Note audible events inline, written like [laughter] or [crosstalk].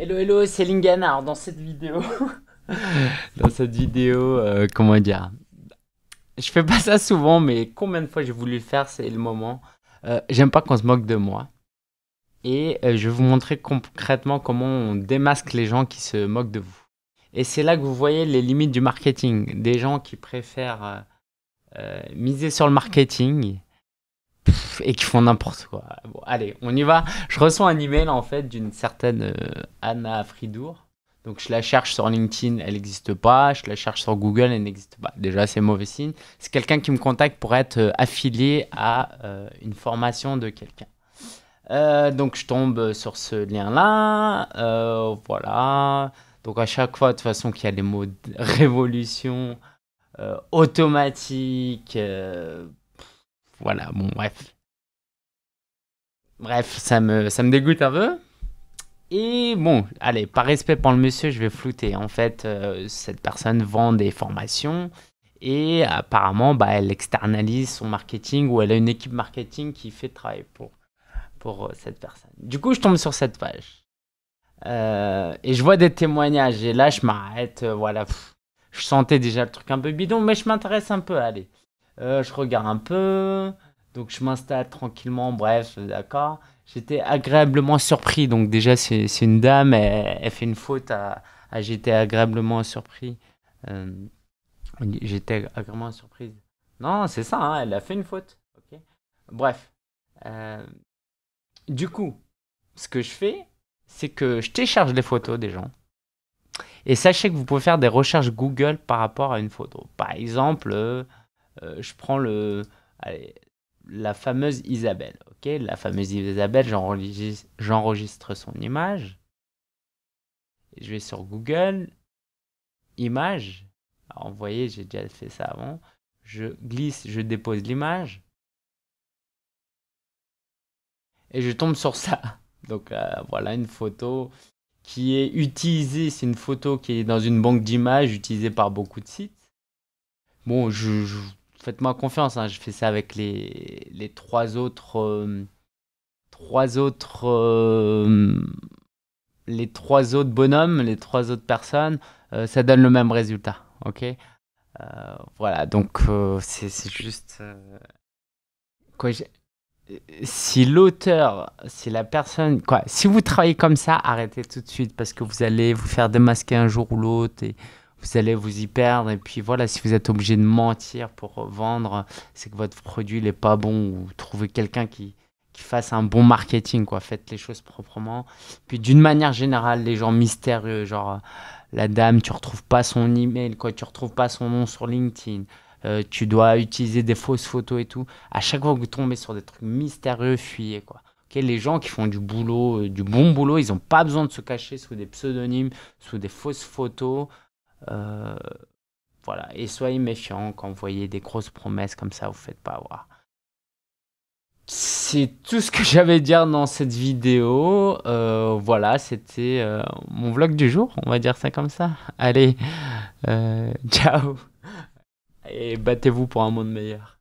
Hello, hello, c'est Linganard dans cette vidéo. [laughs] dans cette vidéo, euh, comment dire Je fais pas ça souvent, mais combien de fois j'ai voulu le faire, c'est le moment. Euh, j'aime pas qu'on se moque de moi. Et euh, je vais vous montrer concrètement comment on démasque les gens qui se moquent de vous. Et c'est là que vous voyez les limites du marketing. Des gens qui préfèrent miser sur le marketing et qui font n'importe quoi. Bon, allez, on y va. Je reçois un email en fait d'une certaine euh, Anna Fridour. Donc je la cherche sur LinkedIn, elle n'existe pas. Je la cherche sur Google, elle n'existe pas. Déjà, c'est mauvais signe. C'est quelqu'un qui me contacte pour être euh, affilié à euh, une formation de quelqu'un. donc je tombe sur ce lien-là. voilà. Donc à chaque fois, de toute façon, qu'il y a les mots révolution, automatique voilà, bon, bref. Bref, ça me, ça me dégoûte un peu. Et bon, allez, par respect pour le monsieur, je vais flouter. En fait, euh, cette personne vend des formations et apparemment, bah, elle externalise son marketing ou elle a une équipe marketing qui fait travail pour, pour euh, cette personne. Du coup, je tombe sur cette page. Euh, et je vois des témoignages et là, je m'arrête. voilà, je sentais déjà le truc un peu bidon, mais je m'intéresse un peu. Allez, je regarde un peu. Donc je m'installe tranquillement, bref, d'accord. J'étais agréablement surpris. Donc déjà, c'est une dame, elle, fait une faute à, j'étais agréablement surpris. Euh, j'étais agréablement surprise. Non, c'est ça, hein, elle a fait une faute. Bref. Euh, du coup, ce que je fais, c'est que je télécharge les photos des gens. Et sachez que vous pouvez faire des recherches Google par rapport à une photo. Par exemple, euh, je prends le... Allez, la fameuse Isabelle. Ok, la fameuse Isabelle, j'enregistre son image. je vais sur Google, image. Alors, vous voyez, j'ai déjà fait ça avant. Je glisse, je dépose l'image. Et je tombe sur ça. [laughs] Donc euh, voilà une photo qui est utilisée, c'est une photo qui est dans une banque d'images utilisée par beaucoup de sites. Bon, je faites-moi confiance, hein, je fais ça avec les, les trois autres. Euh, trois autres. Euh, les trois autres bonhommes, les trois autres personnes, euh, ça donne le même résultat. Ok Voilà, donc c'est juste. Quoi, si l'auteur, si la personne. Quoi, si vous travaillez comme ça, arrêtez tout de suite parce que vous allez vous faire démasquer un jour ou l'autre et vous allez vous y perdre. Et puis voilà, si vous êtes obligé de mentir pour vendre, c'est que votre produit n'est pas bon ou trouvez quelqu'un qui, fasse un bon marketing, quoi. Faites les choses proprement. Puis d'une manière générale, les gens mystérieux, genre euh, la dame, tu retrouves pas son email, quoi, tu retrouves pas son nom sur LinkedIn. Euh, tu dois utiliser des fausses photos et tout. À chaque fois que vous tombez sur des trucs mystérieux, fuyez quoi. les gens qui font du boulot, euh, du bon boulot, ils n'ont pas besoin de se cacher sous des pseudonymes, sous des fausses photos, euh, voilà. Et soyez méfiants quand vous voyez des grosses promesses comme ça, vous faites pas avoir. C'est tout ce que [laughs] j'avais à dire dans cette vidéo. Euh, voilà, c'était euh, mon vlog du jour, on va dire ça comme ça. Allez, [laughs] ciao Et battez-vous pour un monde meilleur.